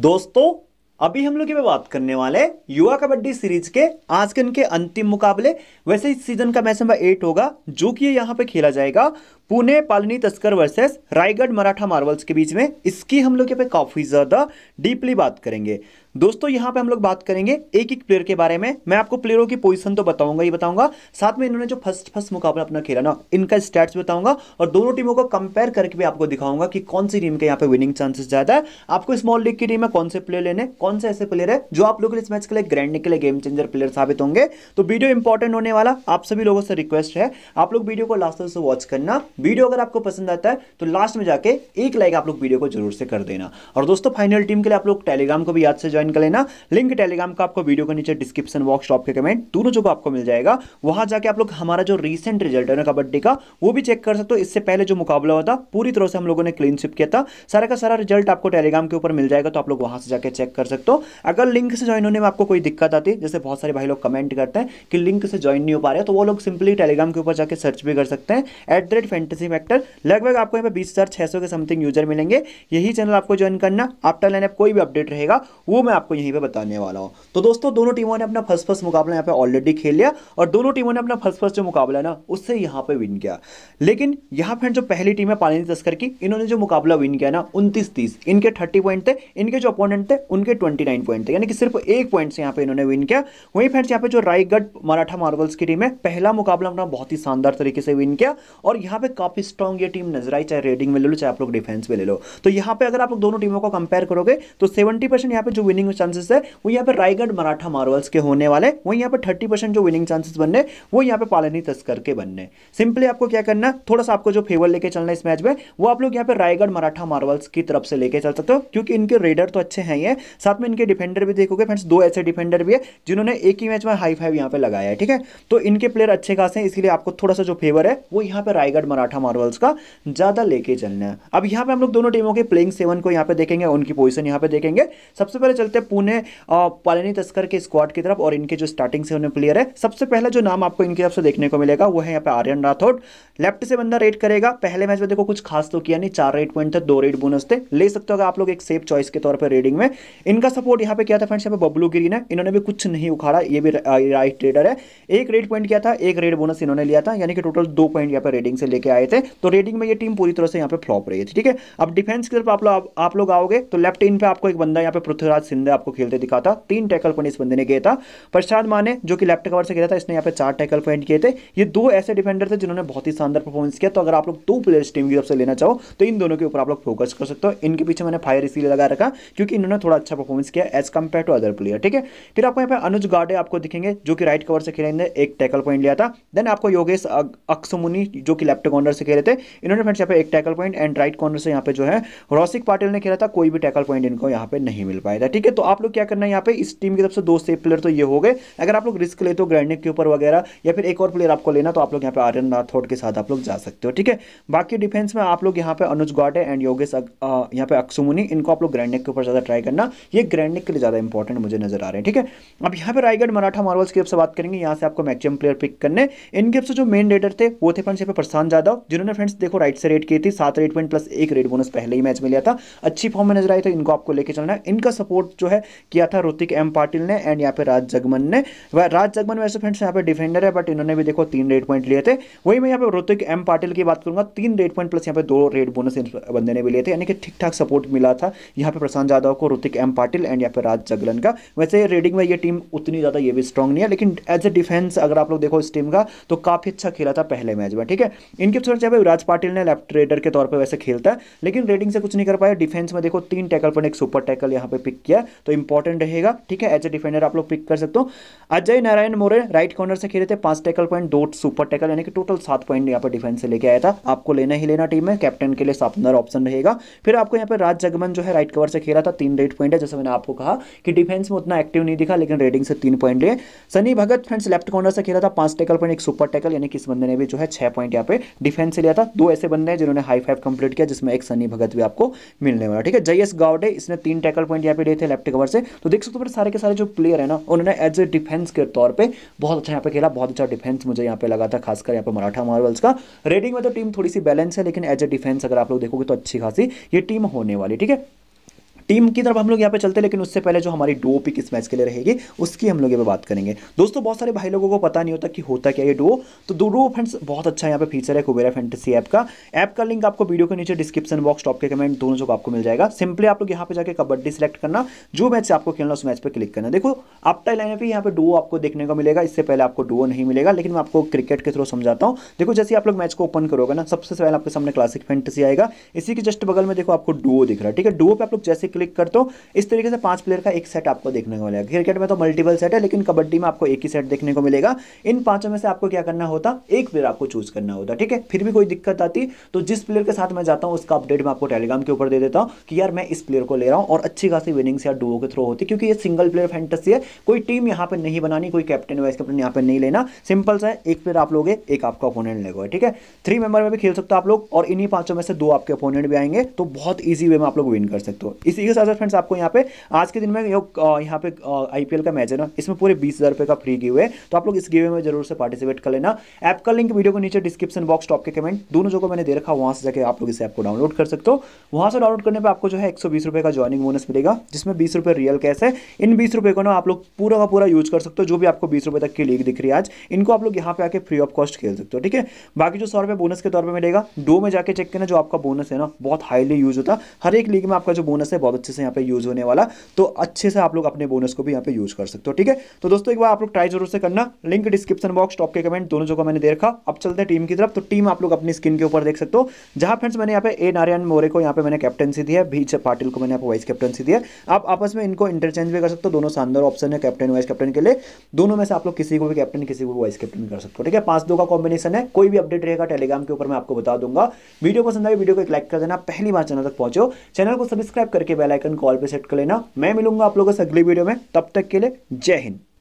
दोस्तों अभी हम लोग ये बात करने वाले युवा कबड्डी सीरीज के आज के इनके अंतिम मुकाबले वैसे इस सीजन का मैच नंबर एट होगा जो कि यहाँ पे खेला जाएगा पुणे पालनी तस्कर वर्सेस रायगढ़ मराठा मार्वल्स के बीच में इसकी हम लोग यहाँ पे काफ़ी ज़्यादा डीपली बात करेंगे दोस्तों यहाँ पे हम लोग बात करेंगे एक एक प्लेयर के बारे में मैं आपको प्लेयरों की पोजीशन तो बताऊंगा ही बताऊंगा साथ में इन्होंने जो फर्स्ट फर्स्ट मुकाबला अपना खेला ना इनका स्टैट्स बताऊंगा और दोनों टीमों को कंपेयर करके भी आपको दिखाऊंगा कि कौन सी टीम के यहाँ पे विनिंग चांसेस ज्यादा है आपको स्मॉल लीग की टीम में कौन से प्लेयर लेने कौन से ऐसे प्लेयर है जो आप लोग इस मैच के लिए ग्रैंड निकले गेम चेंजर प्लेयर साबित होंगे तो वीडियो इंपॉर्टेंट होने वाला आप सभी लोगों से रिक्वेस्ट है आप लोग वीडियो को लास्ट से वॉच करना वीडियो अगर आपको पसंद आता है तो लास्ट में जाके एक लाइक आप लोग वीडियो को जरूर से कर देना और दोस्तों फाइनल टीम के लिए आप लोग टेलीग्राम को भी याद से ज्वाइन कर लेना लिंक टेलीग्राम का आपको वीडियो के नीचे डिस्क्रिप्शन बॉक्स टॉप के कमेंट दोनों जो आपको मिल जाएगा वहां जाके आप लोग हमारा जो रिसेंट रिजल्ट है ना कबड्डी का वो भी चेक कर सकते हो इससे पहले जो मुकाबला हुआ था पूरी तरह से हम लोगों ने क्लीनशिप किया था सारा का सारा रिजल्ट आपको टेलीग्राम के ऊपर मिल जाएगा तो आप लोग वहां से जाकर चेक कर सकते हो अगर लिंक से ज्वाइन होने में आपको कोई दिक्कत आती जैसे बहुत सारे भाई लोग कमेंट करते हैं कि लिंक से ज्वाइन नहीं हो पा रहे तो वो लोग सिंपली टेलीग्राम के ऊपर जाकर सर्च भी कर सकते हैं at the rate fantasy factor लगभग आपको यहाँ पर बीस हज़ार छः सौ के समथिंग यूजर मिलेंगे यही चैनल आपको ज्वाइन करना आफ्टर लाइन ऐप कोई भी अपडेट रहेगा वो मैं आपको यहीं पर बताने वाला हूँ तो दोस्तों दोनों टीमों ने अपना फर्स्ट फर्स्ट मुकाबला यहाँ पर ऑलरेडी खेल लिया और दोनों टीमों ने अपना फर्स्ट फर्स्ट जो मुकाबला ना उससे यहाँ पर विन किया लेकिन यहाँ फ्रेंड जो पहली टीम है पालनी तस्कर की इन्होंने जो मुकाबला विन किया ना उनतीस तीस इनके थर्टी पॉइंट थे इनके जो अपोनेंट थे उनके ट्वेंटी नाइन पॉइंट थे यानी कि सिर्फ एक पॉइंट से यहाँ पर इन्होंने विन किया वहीं फ्रेंड्स यहाँ पे जो रायगढ़ मराठा मार्बल्स की टीम है पहला मुकाबला अपना बहुत ही शानदार तरीके से विन किया और यहाँ पे काफ़ी स्ट्रॉन्ग ये टीम नजर आई चाहे रेडिंग में ले लो चाहे आप लोग डिफेंस में ले लो तो यहाँ पे अगर आप लोग दोनों टीमों को कंपेयर करोगे तो सेवेंटी परसेंट यहाँ पे जो विनिंग चांसेस है वो यहाँ पे रायगढ़ मराठा मार्वल्स के होने वाले वहीं यहाँ पे थर्टी परसेंट जो विनिंग चांसेस बनने वो यहाँ पे पालनी तस्कर के बनने सिंपली आपको क्या करना थोड़ा सा आपको जो फेवर लेके चलना है इस मैच में वो आप लोग यहाँ पे रायगढ़ मराठा मार्वल्स की तरफ से लेके चल सकते हो क्योंकि इनके रेडर तो अच्छे हैं ये साथ में इनके डिफेंडर भी देखोगे फ्रेंड्स दो ऐसे डिफेंडर भी है जिन्होंने एक ही मैच में हाई फाइव यहाँ पे लगाया है ठीक है तो इनके प्लेयर अच्छे खास हैं इसलिए आपको थोड़ा सा जो फेवर है वो यहाँ पे रायगढ़ मराठा मार्वल्स का ज़्यादा लेके चलना है अब यहाँ पे हम लोग दोनों टीमों के प्लेइंग सेवन को यहाँ पे देखेंगे उनकी पोजिशन यहाँ पे देखेंगे सबसे पहले चलते हैं पुणे पालनी तस्कर के स्क्वाड की तरफ और इनके जो स्टार्टिंग सेवन में प्लेयर है सबसे पहले जो नाम आपको इनकी तरफ से देखने को मिलेगा वो है यहाँ पे आर्यन राठौड़ लेफ्ट से बंदा रेट करेगा पहले मैच में देखो कुछ खास तो किया नहीं चार रेट पॉइंट थे दो रेट बोनस थे ले सकते हो आप लोग एक सेफ चॉइस के तौर पर रेडिंग में इनका सपोर्ट यहाँ पे किया था फ्रेंड्स यहाँ पे बबलू गिरी ने इन्होंने भी कुछ नहीं उखाड़ा ये भी राइट ट्रेडर है एक रेट पॉइंट किया था एक रेड बोनस इन्होंने लिया था यानी कि टोटल दो पॉइंट यहाँ पे रेडिंग से लेके आए थे तो रेडिंग में ये टीम पूरी तरह से यहाँ पे फ्लॉप रही थी ठीक है अब डिफेंस की तरफ आप लोग आप लोग आओगे तो लेफ्ट इन पे आपको एक बंदा यहाँ पे पृथ्वीराज सिंधे आपको खेलते दिखा था तीन टैकल पॉइंट इस बंदे ने किया था प्रसाद माने जो कि लेफ्ट कवर से खेला था इसने यहाँ पे चार टैकल पॉइंट किए थे ये दो ऐसे डिफेंडर थे जिन्होंने बहुत ही शानदार परफॉर्मेंस किया तो अगर आप लोग दो प्लेयर्स टीम की तरफ से लेना चाहो तो इन दोनों के ऊपर आप लोग फोकस कर सकते हो इनके पीछे मैंने फायर इसीलिए लगा रखा क्योंकि इन्होंने थोड़ा अच्छा परफॉर्मेंस किया as compare to other player ठीक है फिर आपको यहाँ पे अनुज गार्डे आपको दिखेंगे जो कि राइट कवर से खेलेंगे एक टैकल पॉइंट लिया था देन आपको योगेश अक्सुमुनी जो कि लेफ्ट कॉर्नर से खेले थे इन्होंने फ्रेंड्स यहाँ पे एक tackle point and right corner से यहाँ पे जो है रोसिक पाटिल ने खेला था कोई भी टैकल पॉइंट इनको यहाँ पे नहीं मिल पाया था ठीक है तो आप लोग क्या करना है यहाँ पे इस टीम की तरफ से दो सेफ प्लेयर तो ये हो गए अगर आप लोग रिस्क ले तो ग्रैंडिक के ऊपर वगैरह या फिर एक और प्लेयर आपको लेना तो आप लोग यहाँ पे आर्यन राठौड़ के साथ आप लोग जा सकते हो ठीक है बाकी डिफेंस में आप लोग यहाँ पे अनुज गौटे एंड योगेश यहाँ पे अक्सुमुनी इनको आप लोग ग्रैंड के ऊपर ज़्यादा ट्राई करना ये ग्रैंड के लिए ज़्यादा इंपॉर्टेंट मुझे नजर आ रहे हैं ठीक है अब यहाँ पे रायगढ़ मराठा मार्वल्स की तरफ से बात करेंगे यहाँ से आपको मैक्सिमम प्लेयर पिक करने इनके से जो मेन रेडर थे वो थे फ्रेंड्स यहाँ पे प्रशांत स्टॉक जिन्होंने फ्रेंड्स देखो राइट से रेट की थी सात रेट पॉइंट प्लस एक रेट बोनस पहले ही मैच में लिया था अच्छी फॉर्म में नजर आई थे तो इनको आपको लेके चलना इनका सपोर्ट जो है किया था ऋतिक एम पाटिल ने एंड यहाँ पे राज जगमन ने राज जगमन वैसे फ्रेंड्स यहाँ पे डिफेंडर है बट इन्होंने भी देखो तीन रेट पॉइंट लिए थे वही मैं यहाँ पे ऋतिक एम पाटिल की बात करूंगा तीन रेट पॉइंट प्लस यहाँ पे दो रेट बोनस बंदे ने भी लिए थे यानी कि ठीक ठाक सपोर्ट मिला था यहाँ पे प्रशांत यादव को ऋतिक एम पाटिल एंड यहाँ पे राज जगलन का वैसे रेडिंग में ये टीम उतनी ज़्यादा ये भी स्ट्रॉन्ग नहीं है लेकिन एज ए डिफेंस अगर आप लोग देखो इस टीम का तो काफ़ी अच्छा खेला था पहले मैच में ठीक है इनके रोहित सर चाहे युवराज पाटिल ने लेफ्ट रेडर के तौर पर वैसे खेलता है लेकिन रेडिंग से कुछ नहीं कर पाया डिफेंस में देखो तीन टैकल पर एक सुपर टैकल यहाँ पे पिक किया तो इंपॉर्टेंट रहेगा ठीक है एज ए डिफेंडर आप लोग पिक कर सकते हो अजय नारायण मोरे राइट कॉर्नर से खेले थे पांच टैकल पॉइंट दो सुपर टैकल यानी कि टोटल सात पॉइंट यहाँ पर डिफेंस से लेके आया था आपको लेना ही लेना टीम में कैप्टन के लिए सापनर ऑप्शन रहेगा फिर आपको यहाँ पर राज जगमन जो है राइट कवर से खेला था तीन रेड पॉइंट है जैसे मैंने आपको कहा कि डिफेंस में उतना एक्टिव नहीं दिखा लेकिन रेडिंग से तीन पॉइंट लिए Sunny Bhagat friends left corner से खेला था पांच टैकल पॉइंट एक सुपर टैकल यानी कि इस बंदे ने भी जो है छह पॉइंट यहाँ पे डिफेंस से लिया था दो ऐसे बंदे हैं जिन्होंने हाई फाइव कंप्लीट किया जिसमें एक सनी भगत भी आपको मिलने वाला ठीक है एस गावडे इसने तीन टैकल पॉइंट यहाँ पे लिए थे लेफ्ट कवर से तो देख सकते हो सारे के सारे जो प्लेयर है ना उन्होंने एज ए डिफेंस के तौर पर बहुत अच्छा यहाँ पे खेला बहुत अच्छा डिफेंस मुझे यहाँ पे लगा था खासकर यहाँ पर मराठा मार्वल्स का रेडिंग में तो टीम थोड़ी सी बैलेंस है लेकिन एज ए डिफेंस अगर आप लोग देखोगे तो अच्छी खासी ये टीम होने वाली ठीक है टीम की तरफ हम लोग यहाँ पे चलते हैं लेकिन उससे पहले जो हमारी डो पिक इस मैच के लिए रहेगी उसकी हम लोग यहाँ पे बात करेंगे दोस्तों बहुत सारे भाई लोगों को पता नहीं होता कि होता क्या ये डो तो दो डो फ्रेंड्स बहुत अच्छा यहाँ पे फीचर है कुबेरा फैंटेसी ऐप का ऐप का लिंक आपको वीडियो के नीचे डिस्क्रिप्शन बॉक्स टॉप के कमेंट दोनों जो आपको मिल जाएगा सिंपली आप लोग यहाँ पे जाकर कबड्डी सेलेक्ट करना जो मैच आपको खेलना उस मैच पर क्लिक करना देखो आप टाइम पर यहाँ पे डो आपको देखने को मिलेगा इससे पहले आपको डो नहीं मिलेगा लेकिन मैं आपको क्रिकेट के थ्रू समझाता हूँ देखो जैसे आप लोग मैच को ओपन करोगे ना सबसे पहले आपके सामने क्लासिक फैंटेसी आएगा इसी के जस्ट बगल में देखो आपको डो दिख रहा है ठीक है डो पे आप लोग जैसे क्लिक करते हो इस तरीके से पांच प्लेयर का एक सेट आपको देखने को मिलेगा क्रिकेट में तो मल्टीपल सेट है लेकिन कबड्डी में आपको एक ही सेट देखने को मिलेगा इन पांचों में से आपको क्या करना होता एक प्लेयर आपको चूज करना होता ठीक है फिर भी कोई दिक्कत आती तो जिस प्लेयर के साथ मैं जाता हूँ उसका अपडेट मैं आपको टेलीग्राम के ऊपर दे देता हूँ कि यार मैं इस प्लेयर को ले रहा हूँ और अच्छी खासी विनिंग्स या डुओ के थ्रू होती क्योंकि ये सिंगल प्लेयर फैंटेसी है कोई टीम यहाँ पर नहीं बनानी कोई कैप्टन वाइस कैप्टन यहाँ पर नहीं लेना सिंपल सा एक प्लेयर आप लोगे एक आपका अपोनेंट लेगो है ठीक है थ्री मेंबर में भी खेल सकते हो आप लोग और इन्हीं पांचों में से दो आपके अपोनेंट भी आएंगे तो बहुत ईजी वे में आप लोग विन कर सकते हो इसी इसी के साथ साथ फ्रेंड्स आपको यहाँ पे आज के दिन में यहाँ पे आईपीएल का मैच है ना इसमें पूरे बीस हज़ार रुपये का फ्री गिव है तो आप लोग इस गिवे में जरूर से पार्टिसिपेट कर लेना ऐप का लिंक वीडियो को नीचे डिस्क्रिप्शन बॉक्स टॉप के कमेंट दोनों जो को मैंने दे रखा वहाँ से जाकर आप लोग इस ऐप को डाउनलोड कर सकते हो वहाँ से डाउनलोड करने पर आपको जो है एक का ज्वाइनिंग बोनस मिलेगा जिसमें बीस रियल कैश है इन बीस को ना आप लोग पूरा का पूरा यूज कर सकते हो जो भी आपको बीस तक की लीग दिख रही है आज इनको आप लोग यहाँ पे आके फ्री ऑफ कॉस्ट खेल सकते हो ठीक है बाकी जो सौ बोनस के तौर पर मिलेगा डो में जाके चेक करना जो आपका बोनस है ना बहुत हाईली यूज होता हर एक लीग में आपका जो बोनस है बहुत बहुत अच्छे से यहाँ पे यूज़ होने वाला तो अच्छे से आप लोग अपने बोनस को भी यहाँ पे यूज़ कर सकते हो ठीक है तो दोस्तों एक बार आप लोग ट्राई जरूर से करना लिंक डिस्क्रिप्शन बॉक्स टॉप के कमेंट दोनों जगह मैंने देखा अब चलते हैं टीम की तरफ तो टीम आप लोग अपनी स्किन के ऊपर देख सकते हो जहां फ्रेंड्स मैंने यहाँ पे ए नारायण मोरे को यहाँ पे मैंने कैप्टनसी दी है बीच पाटिल को मैंने वाइस कैप्टनसी दी है आप आपस में इनको इंटरचेंज भी कर सकते हो दोनों शानदार ऑप्शन है कैप्टन वाइस कैप्टन के लिए दोनों में से आप लोग किसी को भी कैप्टन किसी को वाइस कैप्टन कर सकते हो ठीक है पांच दो का कॉम्बिनेशन है कोई भी अपडेट रहेगा टेलीग्राम के ऊपर मैं आपको बता दूंगा वीडियो पसंद आए वीडियो को एक लाइक कर देना पहली बार चैनल तक पहुंचो चैनल को सब्सक्राइब करके बेलाइकन कॉल पर सेट कर लेना मैं मिलूंगा आप लोगों से अगली वीडियो में तब तक के लिए जय हिंद